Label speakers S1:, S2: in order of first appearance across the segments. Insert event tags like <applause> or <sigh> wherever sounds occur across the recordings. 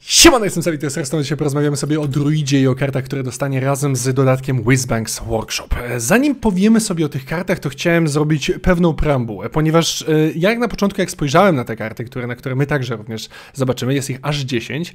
S1: Siemano, jestem Sali, to jest Reston. Dzisiaj porozmawiamy sobie o druidzie i o kartach, które dostanie razem z dodatkiem Whizbangs Workshop. E, zanim powiemy sobie o tych kartach, to chciałem zrobić pewną preambułę, ponieważ e, jak na początku, jak spojrzałem na te karty, które, na które my także również zobaczymy, jest ich aż 10,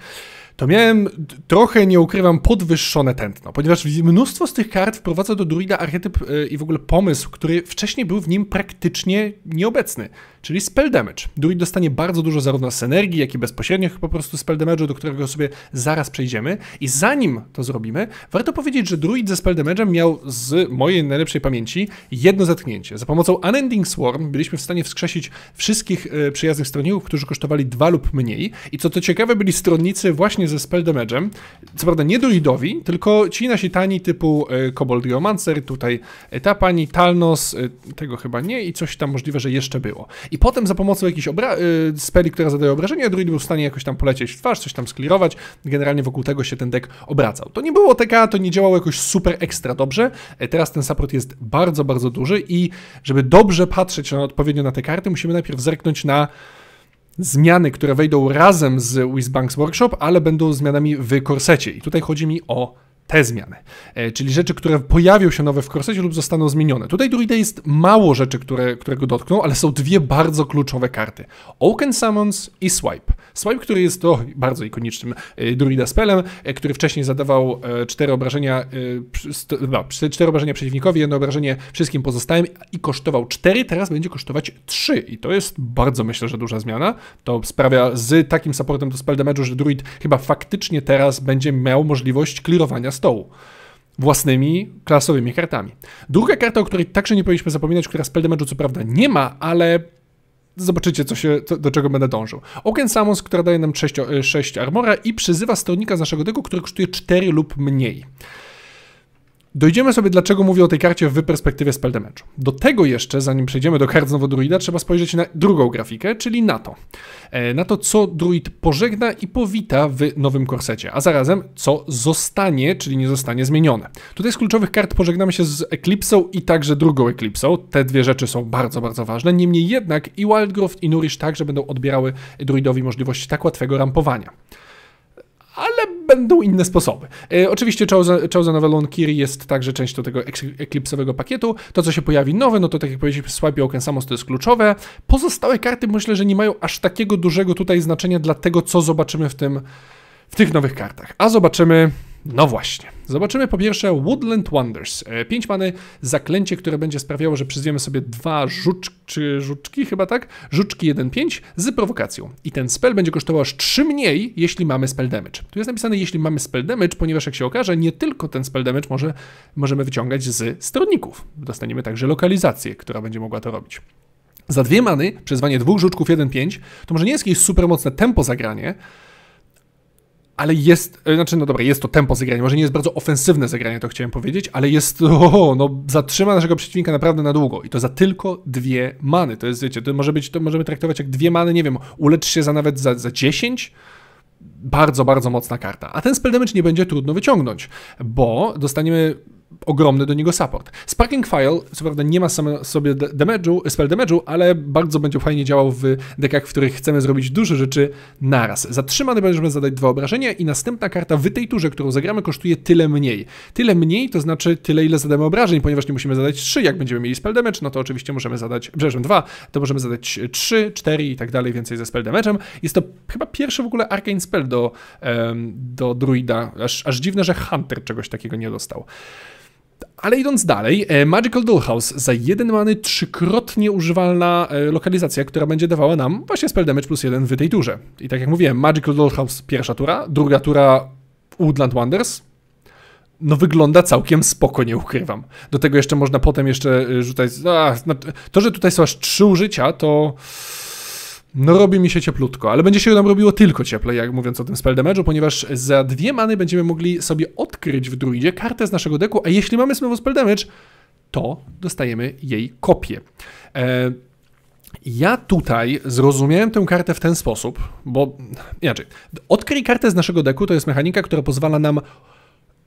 S1: to miałem trochę, nie ukrywam, podwyższone tętno, ponieważ mnóstwo z tych kart wprowadza do druida archetyp e, i w ogóle pomysł, który wcześniej był w nim praktycznie nieobecny czyli spell damage. Druid dostanie bardzo dużo zarówno z energii, jak i bezpośrednich po prostu spell damage do którego sobie zaraz przejdziemy. I zanim to zrobimy, warto powiedzieć, że druid ze spell damage'em miał z mojej najlepszej pamięci jedno zetknięcie. Za pomocą Unending Swarm byliśmy w stanie wskrzesić wszystkich e, przyjaznych stronników, którzy kosztowali dwa lub mniej. I co to ciekawe, byli stronnicy właśnie ze spell damage'em. Co prawda nie druidowi, tylko ci nasi tani typu e, Kobold Geomancer, tutaj e, ta pani, Talnos, tego chyba nie i coś tam możliwe, że jeszcze było. I potem za pomocą jakiejś obra- y, speli, która zadaje obrażenie, druid był w stanie jakoś tam polecieć w twarz, coś tam sklirować. Generalnie wokół tego się ten deck obracał. To nie było TK, to nie działało jakoś super ekstra dobrze. E, teraz ten support jest bardzo, bardzo duży i żeby dobrze patrzeć na, odpowiednio na te karty, musimy najpierw zerknąć na zmiany, które wejdą razem z Wizbanks Workshop, ale będą zmianami w korsecie. I tutaj chodzi mi o te zmiany, e, czyli rzeczy, które pojawią się nowe w korsecie lub zostaną zmienione. Tutaj Druida jest mało rzeczy, które, które go dotkną, ale są dwie bardzo kluczowe karty. Oaken Summons i Swipe. Swipe, który jest o, bardzo ikonicznym e, Druida spelem, e, który wcześniej zadawał cztery obrażenia, cztery obrażenia przeciwnikowi, jedno obrażenie wszystkim pozostałym i kosztował cztery, teraz będzie kosztować trzy i to jest bardzo myślę, że duża zmiana. To sprawia z takim supportem do spell damage'u, że Druid chyba faktycznie teraz będzie miał możliwość clearowania z stołu własnymi klasowymi kartami. Druga karta, o której także nie powinniśmy zapominać, która spell co prawda nie ma, ale zobaczycie, co się, do czego będę dążył. Oken Summons, która daje nam 6, 6 e, armora i przyzywa stronnika z naszego deku, który kosztuje 4 lub mniej. Dojdziemy sobie, dlaczego mówię o tej karcie w perspektywie spell Do tego jeszcze, zanim przejdziemy do kart znowu druida, trzeba spojrzeć na drugą grafikę, czyli na to. E, na to, co druid pożegna i powita w nowym korsecie, a zarazem, co zostanie, czyli nie zostanie zmienione. Tutaj z kluczowych kart pożegnamy się z Eklipsą i także drugą Eklipsą. Te dwie rzeczy są bardzo, bardzo ważne. Niemniej jednak i Wildgrove i Nourish także będą odbierały druidowi możliwość tak łatwego rampowania ale będą inne sposoby. E, oczywiście Chosen Avalon Kiri jest także częścią tego eklipsowego pakietu. To, co się pojawi nowe, no to tak jak powiedzieliśmy, Swipe Oken Samos to jest kluczowe. Pozostałe karty myślę, że nie mają aż takiego dużego tutaj znaczenia dla tego, co zobaczymy w tym, w tych nowych kartach. A zobaczymy, no właśnie. Zobaczymy po pierwsze Woodland Wonders. 5 e, many, zaklęcie, które będzie sprawiało, że przyzwiemy sobie dwa żuczki, czy żuczki chyba tak? Żuczki 1-5 z prowokacją. I ten spell będzie kosztował aż 3 mniej, jeśli mamy spell damage. Tu jest napisane, jeśli mamy spell damage, ponieważ jak się okaże, nie tylko ten spell damage może, możemy wyciągać z stronników. Dostaniemy także lokalizację, która będzie mogła to robić. Za dwie many, przyzwanie dwóch żuczków 1-5, to może nie jest jakieś super mocne tempo zagranie, ale jest, e, znaczy no dobra, jest to tempo zagrania, może nie jest bardzo ofensywne zagranie, to chciałem powiedzieć, ale jest, <laughs> oho, no zatrzyma naszego przeciwnika naprawdę na długo i to za tylko dwie many, to jest, wiecie, to może być, to możemy traktować jak dwie many, nie wiem, ulecz się za nawet za, za 10, bardzo, bardzo mocna karta. A ten spell damage nie będzie trudno wyciągnąć, bo dostaniemy ogromny do niego support. Sparking File, co prawda nie ma same sobie damage'u, spell damage'u, ale bardzo będzie fajnie działał w dekach, w których chcemy zrobić duże rzeczy naraz. Zatrzymany będziemy zadać dwa obrażenia i następna karta w tej turze, którą zagramy, kosztuje tyle mniej. Tyle mniej to znaczy tyle, ile zadamy obrażeń, ponieważ nie musimy zadać 3. Jak będziemy mieli spell damage, no to oczywiście możemy zadać, przepraszam, 2, to możemy zadać 3, e, 4 i tak dalej, więcej ze spell damage'em. Jest to chyba pierwszy w ogóle arcane spell do, do druida. Aż, aż dziwne, że Hunter czegoś takiego nie dostał. Ale idąc dalej, e, Magical Dollhouse za jeden many trzykrotnie używalna e, lokalizacja, która będzie dawała nam właśnie spell damage plus jeden w tej turze. I tak jak mówiłem, Magical Dollhouse pierwsza tura, druga tura Woodland Wonders. No wygląda całkiem spoko, nie ukrywam. Do tego jeszcze można potem jeszcze e, rzucać... A, znaczy, to, że tutaj są aż trzy użycia, to no robi mi się cieplutko, ale będzie się nam robiło tylko cieplej, jak mówiąc o tym spell damage'u, ponieważ za dwie many będziemy mogli sobie odkryć w druidzie kartę z naszego deku, a jeśli mamy znowu spell damage, to dostajemy jej kopię. E ja tutaj zrozumiałem tę kartę w ten sposób, bo inaczej, odkryj kartę z naszego deku to jest mechanika, która pozwala nam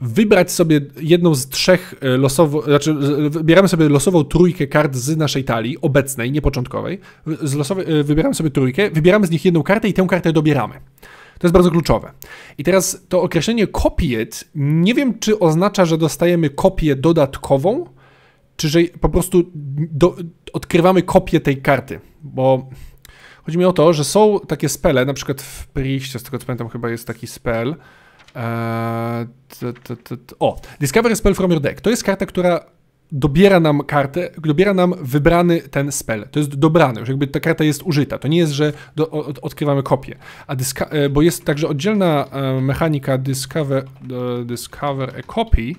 S1: wybrać sobie jedną z trzech e, losowo, znaczy e, wybieramy sobie losową trójkę kart z naszej talii, obecnej, niepoczątkowej. Z losowej, wybieramy sobie trójkę, wybieramy z nich jedną kartę i tę kartę dobieramy. To jest bardzo kluczowe. I teraz to określenie kopiet, nie wiem czy oznacza, że dostajemy kopię dodatkową, czy że po prostu do, odkrywamy kopię tej karty, bo chodzi mi o to, że są takie spele, na przykład w Priście, z tego co pamiętam chyba jest taki spell, Discover eee, t, t, o, Spell from your deck. To jest karta, która dobiera nam kartę, dobiera nam wybrany ten spell. To jest dobrany, już jakby ta karta jest użyta. To nie jest, że do, od, odkrywamy kopię. A e, bo jest także oddzielna e, mechanika Discover, e, Discover a Copy,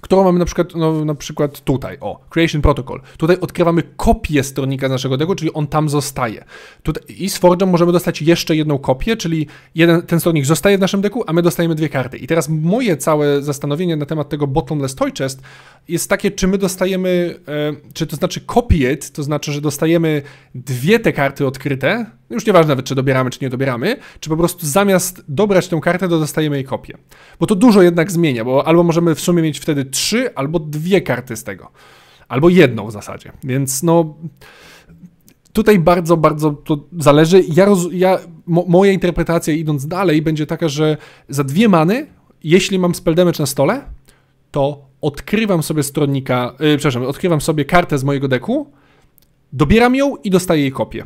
S1: którą mamy na przykład, no, na przykład tutaj, o, Creation Protocol. Tutaj odkrywamy kopię stronika z naszego deku, czyli on tam zostaje. Tutaj, I z Forge'em możemy dostać jeszcze jedną kopię, czyli jeden, ten stronnik zostaje w naszym deku, a my dostajemy dwie karty. I teraz moje całe zastanowienie na temat tego bottomless toy chest jest takie, czy my dostajemy, e, czy to znaczy copy it, to znaczy, że dostajemy dwie te karty odkryte, no już nieważne nawet, czy dobieramy, czy nie dobieramy, czy po prostu zamiast dobrać tę kartę, to dostajemy jej kopię. Bo to dużo jednak zmienia, bo albo możemy w sumie mieć wtedy trzy, albo dwie karty z tego. Albo jedną w zasadzie. Więc no tutaj bardzo, bardzo to zależy. Ja, roz, ja mo, moja interpretacja idąc dalej będzie taka, że za dwie many, jeśli mam spell damage na stole, to odkrywam sobie stronnika, yy, przepraszam, odkrywam sobie kartę z mojego deku, dobieram ją i dostaję jej kopię.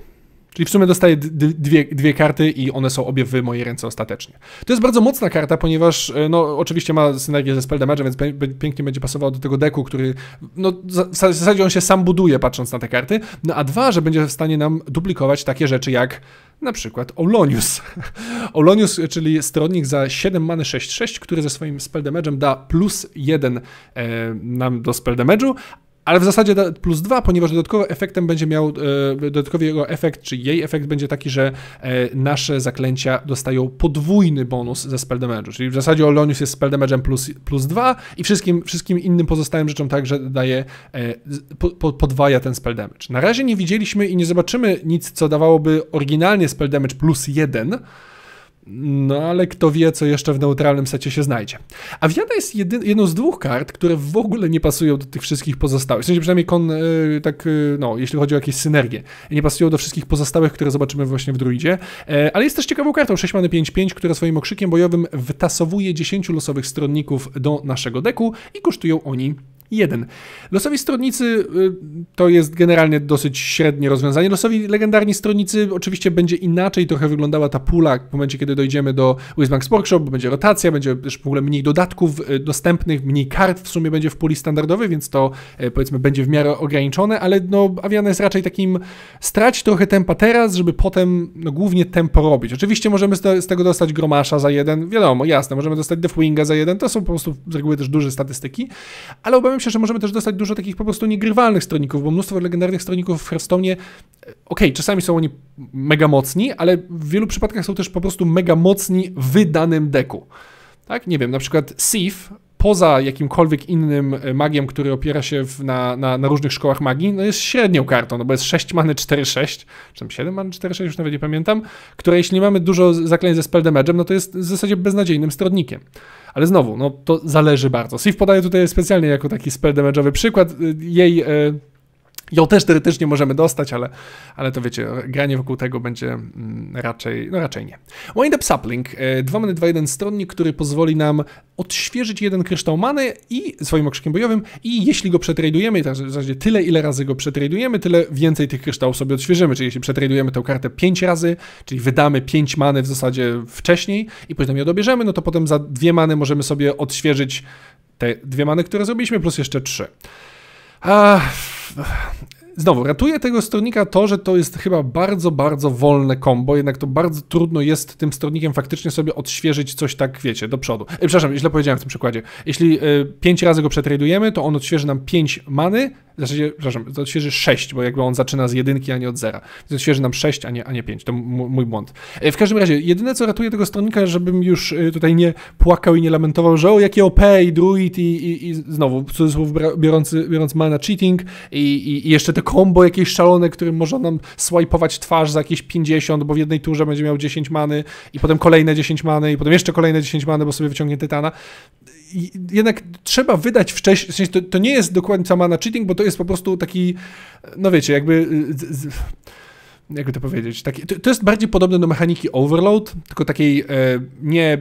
S1: Czyli w sumie dostaję dwie, dwie karty i one są obie w mojej ręce ostatecznie. To jest bardzo mocna karta, ponieważ e, no, oczywiście ma synergię ze Spell Damage, więc pięknie będzie pasował do tego deku, który no, w zasadzie on się sam buduje patrząc na te karty. No a dwa, że będzie w stanie nam duplikować takie rzeczy jak na przykład Olonius. <laughs> Olonius, czyli stronnik za 7 many 6-6, który ze swoim spell damage'em da plus 1 e, nam do spell damage'u, ale w zasadzie plus dwa, ponieważ dodatkowo efektem będzie miał, e, dodatkowy jego efekt, czy jej efekt będzie taki, że e, nasze zaklęcia dostają podwójny bonus ze spell damage'u, czyli w zasadzie Olonius jest spell damage'em plus, plus dwa i wszystkim, wszystkim innym pozostałym rzeczom także daje, e, podwaja ten spell damage. Na razie nie widzieliśmy i nie zobaczymy nic, co dawałoby oryginalnie spell damage plus jeden, no ale kto wie, co jeszcze w neutralnym secie się znajdzie. A Wiada jest jedy, jedną z dwóch kart, które w ogóle nie pasują do tych wszystkich pozostałych. W sensie przynajmniej kon, y, tak, y, no, jeśli chodzi o jakieś synergie. Nie pasują do wszystkich pozostałych, które zobaczymy właśnie w druidzie. E, ale jest też ciekawą kartą 6 many 5-5, która swoim okrzykiem bojowym wytasowuje 10 losowych stronników do naszego deku i kosztują oni 1. Losowi stronnicy y, to jest generalnie dosyć średnie rozwiązanie. Losowi legendarni stronnicy oczywiście będzie inaczej trochę wyglądała ta pula w momencie, kiedy dojdziemy do Wizbanks Workshop, bo będzie rotacja, będzie też w ogóle mniej dodatków y, dostępnych, mniej kart w sumie będzie w puli standardowej, więc to y, powiedzmy będzie w miarę ograniczone, ale no Aviana jest raczej takim strać trochę tempa teraz, żeby potem no, głównie tempo robić. Oczywiście możemy z tego dostać Gromasza za jeden, wiadomo, jasne, możemy dostać Deathwinga za jeden, to są po prostu z reguły też duże statystyki, ale obawiam obawiam się, że możemy też dostać dużo takich po prostu niegrywalnych stronników, bo mnóstwo legendarnych stronników w Hearthstone'ie, e, okej, okay, czasami są oni mega mocni, ale w wielu przypadkach są też po prostu mega mocni w danym deku. Tak, nie wiem, na przykład Sif poza jakimkolwiek innym e, magiem, który opiera się w, na, na, na, różnych szkołach magii, no jest średnią kartą, no bo jest 6 many 4-6, czy tam 7 many 4-6, już nawet nie pamiętam, które jeśli nie mamy dużo zaklęć ze spell damage'em, no to jest w zasadzie beznadziejnym stronnikiem. Ale znowu, no to zależy bardzo. Sif podaje tutaj specjalnie jako taki spell damage'owy przykład. Jej... Yy, Ją też teoretycznie możemy dostać, ale, ale to wiecie, granie wokół tego będzie mm, raczej, no raczej nie. up Sapling, 2 e, many, 2 jeden stronnik, który pozwoli nam odświeżyć jeden kryształ many i swoim okrzykiem bojowym i jeśli go przetradujemy, tak w zasadzie tyle ile razy go przetradujemy, tyle więcej tych kryształów sobie odświeżymy, czyli jeśli przetradujemy tę kartę 5 razy, czyli wydamy 5 many w zasadzie wcześniej i potem ją dobierzemy, no to potem za dwie many możemy sobie odświeżyć te dwie many, które zrobiliśmy, plus jeszcze trzy. Uh, Znowu, ratuje tego stronika to, że to jest chyba bardzo, bardzo wolne kombo, jednak to bardzo trudno jest tym stronnikiem faktycznie sobie odświeżyć coś tak, wiecie, do przodu. E, przepraszam, źle powiedziałem w tym przykładzie. Jeśli y, e, 5 razy go przetradujemy, to on odświeży nam 5 many, znaczy, przepraszam, to odświeży 6, bo jakby on zaczyna z jedynki, a nie od zera. Więc odświeży nam 6, a nie, a nie 5. To mój błąd. E, w każdym razie, jedyne co ratuje tego stronika, żebym już e, tutaj nie płakał i nie lamentował, że o, jakie OP i druid i, i, i znowu, w cudzysłów biorący, biorąc mana cheating i, i, i jeszcze te kombo jakieś szalone, którym można nam swajpować twarz za jakieś 50, bo w jednej turze będzie miał 10 many i potem kolejne 10 many i potem jeszcze kolejne 10 many, bo sobie wyciągnie tytana. I jednak trzeba wydać wcześniej, w sensie to, to nie jest dokładnie sama na cheating, bo to jest po prostu taki, no wiecie, jakby... Z, z, jakby to powiedzieć, to, to, jest bardziej podobne do mechaniki overload, tylko takiej e, nie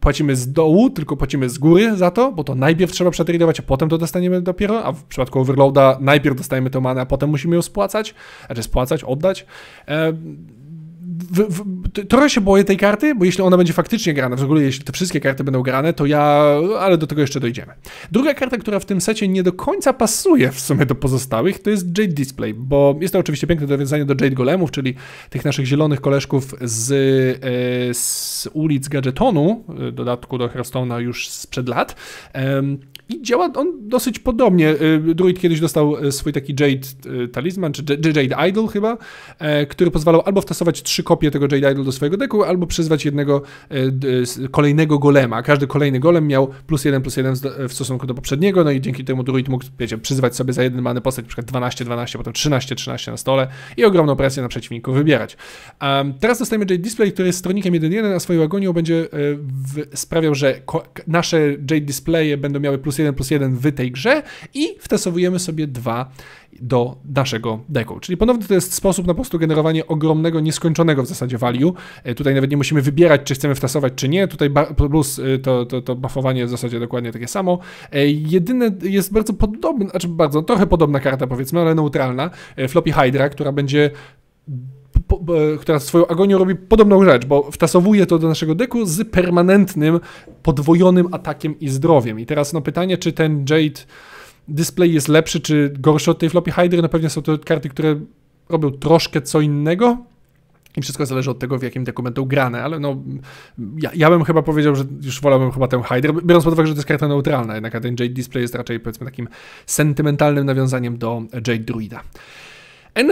S1: płacimy z dołu, tylko płacimy z góry za to, bo to najpierw trzeba przetradować, a potem to dostaniemy dopiero, a w przypadku overloada najpierw dostajemy to manę, a potem musimy ją spłacać, znaczy spłacać, oddać. E, w, w, trochę się boję tej karty, bo jeśli ona będzie faktycznie grana, w ogóle jeśli te wszystkie karty będą grane, to ja, ale do tego jeszcze dojdziemy. Druga karta, która w tym secie nie do końca pasuje w sumie do pozostałych, to jest Jade Display, bo jest to oczywiście piękne nawiązanie do Jade Golemów, czyli tych naszych zielonych koleżków z, e, z ulic Gadgetonu, w dodatku do Hearthstone'a już sprzed lat. I działa on dosyć podobnie. Y, druid kiedyś dostał y, swój taki Jade y, Talisman, czy Jade Idol chyba, e, który pozwalał albo wtasować trzy kopie tego Jade Idol do swojego deku, albo przyzwać jednego e, e, kolejnego golema. Każdy kolejny golem miał plus jeden, plus jeden w stosunku do poprzedniego, no i dzięki temu druid mógł, wiecie, przyzwać sobie za jeden manę postać, np. 12, 12, potem 13, 13 na stole i ogromną presję na przeciwniku wybierać. Um, teraz dostajemy Jade Display, który jest stronnikiem 1 a swoją agonią będzie sprawiał, że nasze Jade Displaye będą miały plus 1 plus 1 w tej grze i wtasowujemy sobie 2 do naszego deku. Czyli ponownie to jest sposób na po prostu generowanie ogromnego, nieskończonego w zasadzie value. E, tutaj nawet nie musimy wybierać, czy chcemy wtasować, czy nie. Tutaj plus e, to, to, to buffowanie w zasadzie dokładnie takie samo. E, jedyne jest bardzo podobne, znaczy bardzo, trochę podobna karta powiedzmy, ale neutralna. Floppy Hydra, która będzie która swoją agonią robi podobną rzecz, bo wtasowuje to do naszego deku z permanentnym, podwojonym atakiem i zdrowiem. I teraz no pytanie, czy ten Jade display jest lepszy, czy gorszy od tej floppy hydry? No pewno są to karty, które robią troszkę co innego, i wszystko zależy od tego, w jakim deku będą grane, ale no, ja, ja bym chyba powiedział, że już wolałbym chyba tę Hydre. biorąc pod uwagę, że to jest karta neutralna, jednak ten Jade Display jest raczej powiedzmy takim sentymentalnym nawiązaniem do Jade Druida.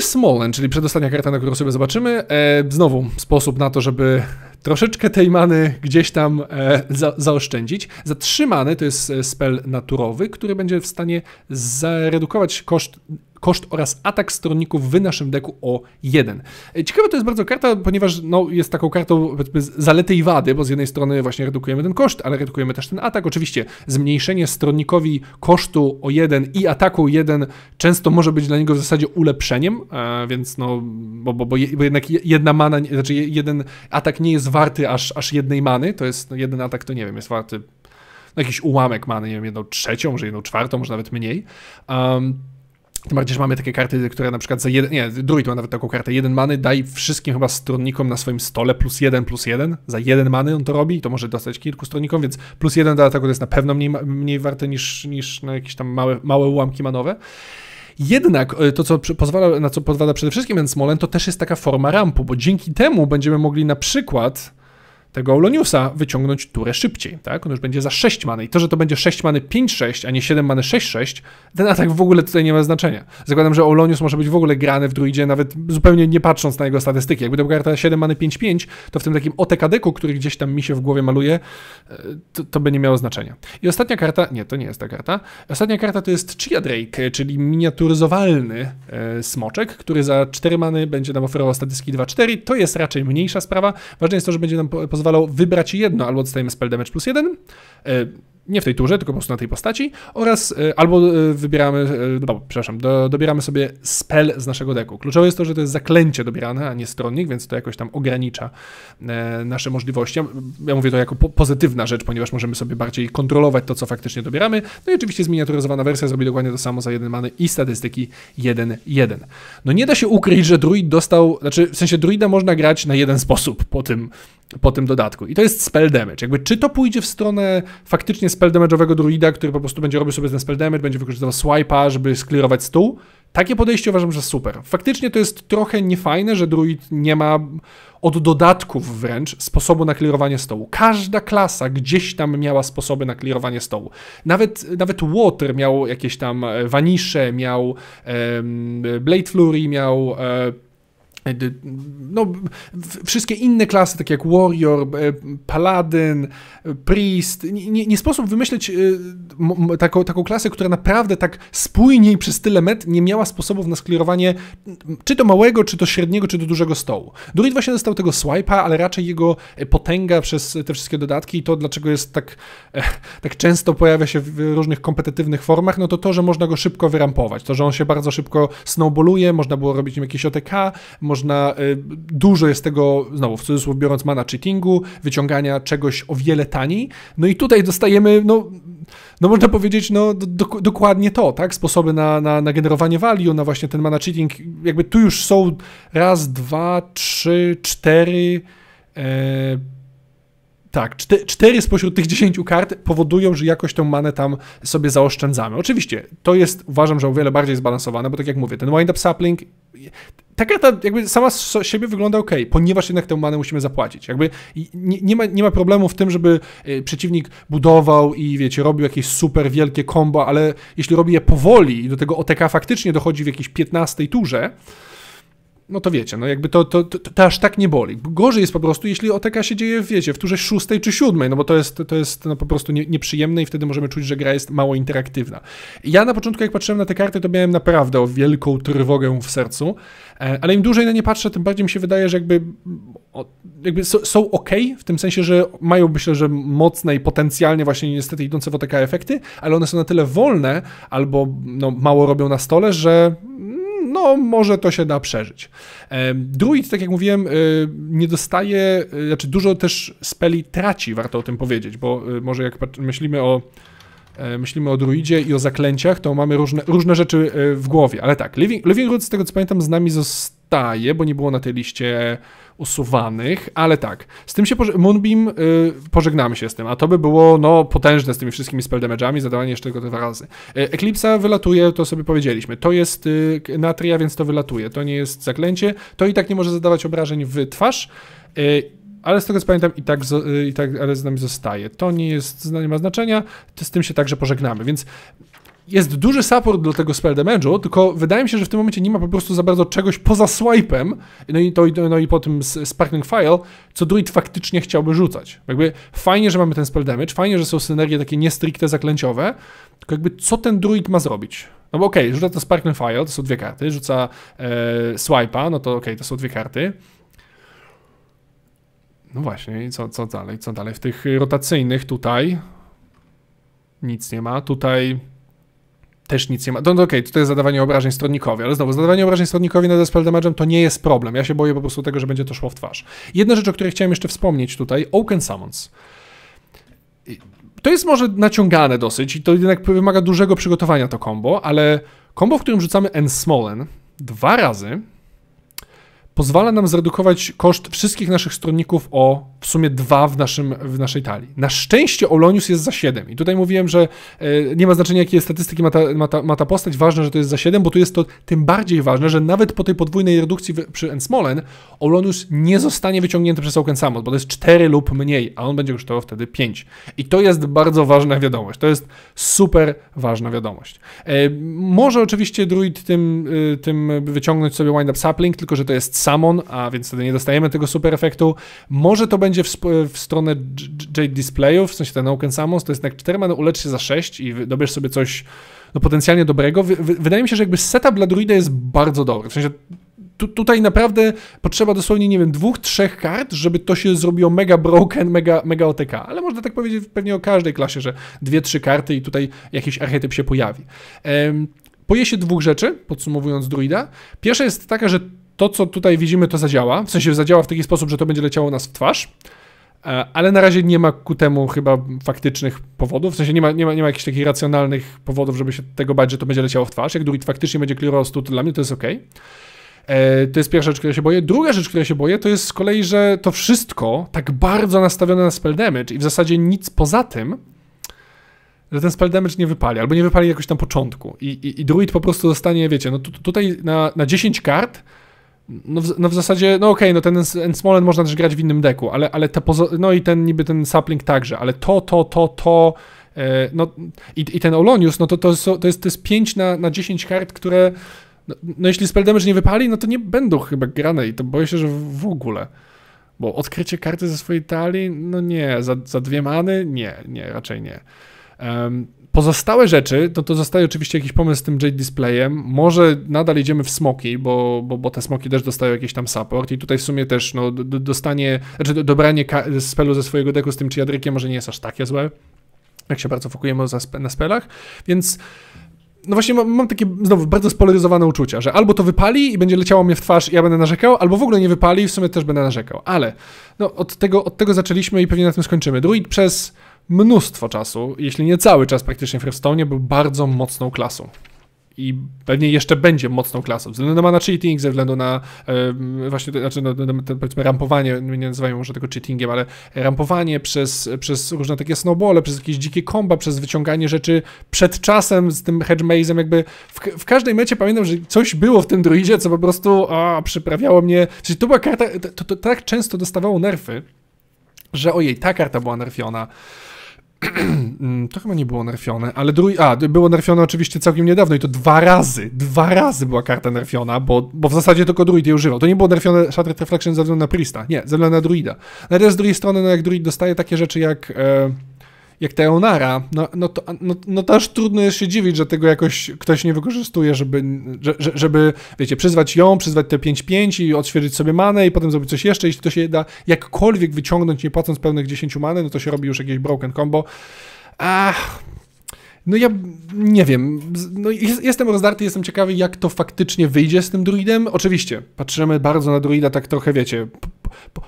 S1: Smallen, czyli przedostania karta, na którą sobie zobaczymy. E, znowu sposób na to, żeby troszeczkę tej many gdzieś tam e, za, zaoszczędzić. Zatrzymany to jest e, spell naturowy, który będzie w stanie zredukować koszt koszt oraz atak stronników w naszym deku o 1. E, ciekawe to jest bardzo karta, ponieważ no, jest taką kartą zalety i wady, bo z jednej strony właśnie redukujemy ten koszt, ale redukujemy też ten atak. Oczywiście zmniejszenie stronnikowi kosztu o 1 i ataku 1 często może być dla niego w zasadzie ulepszeniem, e, więc no, bo, bo, bo jednak jedna mana, znaczy jeden atak nie jest warty aż, aż jednej many, to jest, no, jeden atak to nie wiem, jest warty no, jakiś ułamek many, nie wiem, jedną trzecią, może jedną czwartą, może nawet mniej. Um, tym bardziej, że mamy takie karty, które na przykład za jeden, nie, druid ma nawet taką kartę, jeden many, daj wszystkim chyba stronnikom na swoim stole plus jeden, plus jeden, za jeden many on to robi, to może dostać kilku stronnikom, więc plus jeden dla tego to jest na pewno mniej, mniej warte niż, niż na jakieś tam małe, małe ułamki manowe. Jednak e, to, co pozwala, na co pozwala przede wszystkim ten Smolen, to też jest taka forma rampu, bo dzięki temu będziemy mogli na przykład tego Oloniusa wyciągnąć turę szybciej, tak? On już będzie za 6 many. I to, że to będzie 6 many 5-6, a nie 7 many 6-6, ten atak w ogóle tutaj nie ma znaczenia. Zakładam, że Olonius może być w ogóle grany w druidzie, nawet zupełnie nie patrząc na jego statystyki. Jakby to była karta 7 many 5-5, to w tym takim otekadeku, który gdzieś tam mi się w głowie maluje, e, to, to by nie miało znaczenia. I ostatnia karta, nie, to nie jest ta karta. Ostatnia karta to jest Chia Drake, czyli miniaturyzowalny e, smoczek, który za 4 many będzie nam oferował statystyki 2-4. To jest raczej mniejsza sprawa. Ważne jest to, że będzie nam po, pozwalał wybrać jedno albo dostajemy spell damage plus jeden, e, nie w tej turze, tylko po prostu na tej postaci oraz e, albo e, wybieramy, no, przepraszam, do, dobieramy sobie spell z naszego deku. Kluczowe jest to, że to jest zaklęcie dobierane, a nie stronnik, więc to jakoś tam ogranicza nasze możliwości. Ja mówię to jako po pozytywna rzecz, ponieważ możemy sobie bardziej kontrolować to, co faktycznie dobieramy. No i oczywiście zminiaturyzowana wersja zrobi dokładnie to samo za jeden many i statystyki 1-1. No nie da się ukryć, że druid dostał, znaczy w sensie druida można grać na jeden sposób po tym, po tym dodatku i to jest spell damage. Jakby czy to pójdzie w stronę faktycznie spell damage'owego druida, który po prostu będzie robił sobie ten spell damage, będzie wykorzystywał swipe'a, żeby sklirować stół. Takie podejście uważam, że super. Faktycznie to jest trochę niefajne, że druid nie ma od dodatków wręcz sposobu na klirowanie stołu. Każda klasa gdzieś tam miała sposoby na klirowanie stołu. Nawet, nawet Water miał jakieś tam e, vanisze, miał um, Blade Flurry, miał um, no, wszystkie inne klasy, takie jak Warrior, e, Paladin, Priest, nie, nie sposób wymyśleć e, taką, taką klasę, która naprawdę tak spójnie i przez tyle met nie miała sposobów na sklerowanie czy to małego, czy to średniego, czy to dużego stołu. Druid właśnie dostał tego swipe'a, ale raczej jego e, potęga przez te wszystkie dodatki i to, dlaczego jest tak, tak często pojawia się w różnych kompetytywnych formach, no to to, że można go szybko wyrampować, to, że on się bardzo szybko snowballuje, można było robić im jakieś OTK, można można, y, dużo jest tego, znowu w cudzysłów biorąc, mana cheatingu, wyciągania czegoś o wiele taniej. No i tutaj dostajemy, no, no można powiedzieć, no do, dokładnie to, tak? Sposoby na, na, na generowanie value, na właśnie ten mana cheating. Jakby tu już są raz, dwa, trzy, cztery, e, tak, cztery spośród tych dziesięciu kart powodują, że jakoś tę manę tam sobie zaoszczędzamy. Oczywiście, to jest, uważam, że o wiele bardziej zbalansowane, bo tak jak mówię, ten wind-up sapling, ta karta jakby sama z siebie wygląda ok, ponieważ jednak tę manę musimy zapłacić. Jakby nie, nie, ma, nie ma problemu w tym, żeby e, przeciwnik budował i wiecie, robił jakieś super wielkie combo, ale jeśli robi je powoli i do tego OTK faktycznie dochodzi w jakiejś 15 turze, no to wiecie, no jakby to, to, to, to, aż tak nie boli. Gorzej jest po prostu, jeśli OTK się dzieje, wiecie, w turze szóstej czy siódmej, no bo to jest, to jest no po prostu nie, nieprzyjemne i wtedy możemy czuć, że gra jest mało interaktywna. Ja na początku, jak patrzyłem na te karty, to miałem naprawdę wielką trwogę w sercu, e, ale im dłużej na nie patrzę, tym bardziej mi się wydaje, że jakby, jakby są ok, w tym sensie, że mają myślę, że mocne i potencjalnie właśnie niestety idące w OTK efekty, ale one są na tyle wolne albo no, mało robią na stole, że no może to się da przeżyć. Druid, tak jak mówiłem, y, nie dostaje, y, znaczy dużo też speli traci, warto o tym powiedzieć, bo y, może jak myślimy o e, myślimy o druidzie i o zaklęciach, to mamy różne, różne rzeczy e, w głowie. Ale tak, Living, Living Roots, z tego co pamiętam, z nami zostaje dostaje, bo nie było na tej liście usuwanych, ale tak. Z tym się poże- Moonbeam, y, pożegnamy się z tym, a to by było no, potężne z tymi wszystkimi spell damage'ami, zadawanie jeszcze tego dwa razy. Y, e, Eclipse wylatuje, to sobie powiedzieliśmy. To jest y, natria, więc to wylatuje. To nie jest zaklęcie. To i tak nie może zadawać obrażeń w twarz. Y, ale z tego co pamiętam i tak, y, i tak ale z nami zostaje. To nie jest, nie ma znaczenia, z tym się także pożegnamy, więc jest duży support dla tego spell damage'u, tylko wydaje mi się, że w tym momencie nie ma po prostu za bardzo czegoś poza swipe'em, no i, to, no i po tym sparkling file, co druid faktycznie chciałby rzucać. Jakby fajnie, że mamy ten spell damage, fajnie, że są synergie takie niestricte zaklęciowe, tylko jakby co ten druid ma zrobić? No bo okej, okay, rzuca to sparkling file, to są dwie karty, rzuca e, swipe'a, no to okej, okay, to są dwie karty. No właśnie, i co, co dalej, co dalej? W tych rotacyjnych tutaj nic nie ma, tutaj też nic nie ma. No okej, okay, tutaj jest zadawanie obrażeń stronnikowi, ale znowu, zadawanie obrażeń stronnikowi na spell damage'em to nie jest problem. Ja się boję po prostu tego, że będzie to szło w twarz. Jedna rzecz, o której chciałem jeszcze wspomnieć tutaj, Oaken Summons. To jest może naciągane dosyć i to jednak wymaga dużego przygotowania to combo, ale combo, w którym rzucamy Ensmolen dwa razy, pozwala nam zredukować koszt wszystkich naszych stronników o w sumie dwa w, naszym, w naszej talii. Na szczęście Olonius jest za 7 i tutaj mówiłem, że e, nie ma znaczenia jakie statystyki ma ta, ma, ta, ma ta, postać, ważne, że to jest za 7, bo tu jest to tym bardziej ważne, że nawet po tej podwójnej redukcji przy Ensmolen Olonius nie zostanie wyciągnięty przez Oaken Samot, bo to jest 4 lub mniej, a on będzie kosztował wtedy 5. I to jest bardzo ważna wiadomość, to jest super ważna wiadomość. E, może oczywiście druid tym, e, tym wyciągnąć sobie Wind Up Sapling, tylko że to jest Samon, a więc wtedy nie dostajemy tego super efektu. Może to będzie będzie w, w stronę Jade Displayów, w sensie ten Oaken Summons, to jest jak 4 mana, ulecz się za 6 i dobierz sobie coś no, potencjalnie dobrego. Wy, wydaje mi się, że jakby setup dla druida jest bardzo dobry, w sensie tu, tutaj naprawdę potrzeba dosłownie, nie wiem, dwóch, trzech kart, żeby to się zrobiło mega broken, mega, mega OTK. Ale można tak powiedzieć pewnie o każdej klasie, że dwie, trzy karty i tutaj jakiś archetyp się pojawi. Um, się dwóch rzeczy, podsumowując druida. Pierwsza jest taka, że to, co tutaj widzimy, to zadziała. W sensie zadziała w taki sposób, że to będzie leciało nas w twarz. E, ale na razie nie ma ku temu chyba faktycznych powodów. W sensie nie ma, nie ma, nie ma jakichś takich racjonalnych powodów, żeby się tego bać, że to będzie leciało w twarz. Jak Druid faktycznie będzie clearował 100, to dla mnie to jest ok. E, to jest pierwsza rzecz, której się boję. Druga rzecz, której się boję, to jest z kolei, że to wszystko tak bardzo nastawione na spell damage i w zasadzie nic poza tym, że ten spell damage nie wypali, albo nie wypali jakoś tam początku. I, i, i druid po prostu zostanie, wiecie, no tutaj na, na 10 kart no w, no w, zasadzie, no okej, okay, no ten Ensmolen można też grać w innym deku, ale, ale te no i ten niby ten sapling także, ale to, to, to, to, e, no i, i ten Olonius, no to, to, to, jest, to jest 5 na, na 10 kart, które, no, no jeśli spell damage nie wypali, no to nie będą chyba grane i to boję się, że w, w ogóle. Bo odkrycie karty ze swojej talii, no nie, za, za dwie many? Nie, nie, raczej nie. Um, Pozostałe rzeczy, to, to zostaje oczywiście jakiś pomysł z tym J-Displayem. Może nadal idziemy w smoki, bo, bo, bo te smoki też dostają jakiś tam support i tutaj w sumie też no, dostanie, znaczy dobranie spelu ze swojego deku z tym czy jadrykiem może nie jest aż takie złe, jak się bardzo fokujemy na spelach, więc no właśnie mam, mam, takie znowu bardzo spolaryzowane uczucia, że albo to wypali i będzie leciało mnie w twarz i ja będę narzekał, albo w ogóle nie wypali i w sumie też będę narzekał. Ale no, od, tego, od tego zaczęliśmy i pewnie na tym skończymy. Druid przez mnóstwo czasu, jeśli nie cały czas praktycznie w Hearthstone, był bardzo mocną klasą. I pewnie jeszcze będzie mocną klasą. Ze względu na, na cheating, ze względu na właśnie, znaczy, no, no, no powiedzmy rampowanie, nie nazywajmy może tego cheatingiem, ale rampowanie przez, przez różne takie snowbole, przez jakieś dzikie komba, przez wyciąganie rzeczy przed czasem z tym hedgemazem, jakby w, w, każdej mecie pamiętam, że coś było w tym druidzie, co po prostu a, przyprawiało mnie. Czyli to była karta, to, to, to tak często dostawało nerfy, że ojej, ta karta była nerfiona. Mm, to chyba nie było nerfione, ale drugi, a, było nerfione oczywiście całkiem niedawno i to dwa razy, dwa razy była karta nerfiona, bo, bo w zasadzie tylko druid jej używał. To nie było nerfione Shattered Reflection ze względu na Priesta, nie, ze względu na druida. Ale z drugiej strony, no jak druid dostaje takie rzeczy jak... E, jak Teonara, no, no, to, no, no to aż trudno jest się dziwić, że tego jakoś ktoś nie wykorzystuje, żeby, że, żeby wiecie, przyzwać ją, przyzwać te 5-5 i odświeżyć sobie manę i potem zrobić coś jeszcze, jeśli to się da jakkolwiek wyciągnąć, nie płacąc pełnych 10 many, no to się robi już jakieś broken combo. Ach, no ja nie wiem, no jest, jestem rozdarty, jestem ciekawy, jak to faktycznie wyjdzie z tym druidem. Oczywiście, patrzymy bardzo na druida, tak trochę wiecie,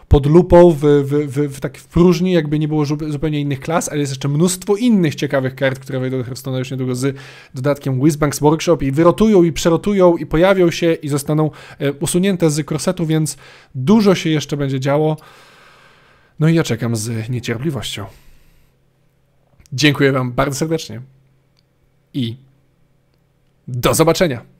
S1: pod lupą, w, w, w, w tak w próżni, jakby nie było zupełnie innych klas, ale jest jeszcze mnóstwo innych ciekawych kart, które wejdą do Hearthstone'a już niedługo z dodatkiem Wizbanks Workshop i wyrotują i przerotują i pojawią się i zostaną e, usunięte z krosetu, więc dużo się jeszcze będzie działo. No i ja czekam z niecierpliwością. Dziękuję Wam bardzo serdecznie i do zobaczenia.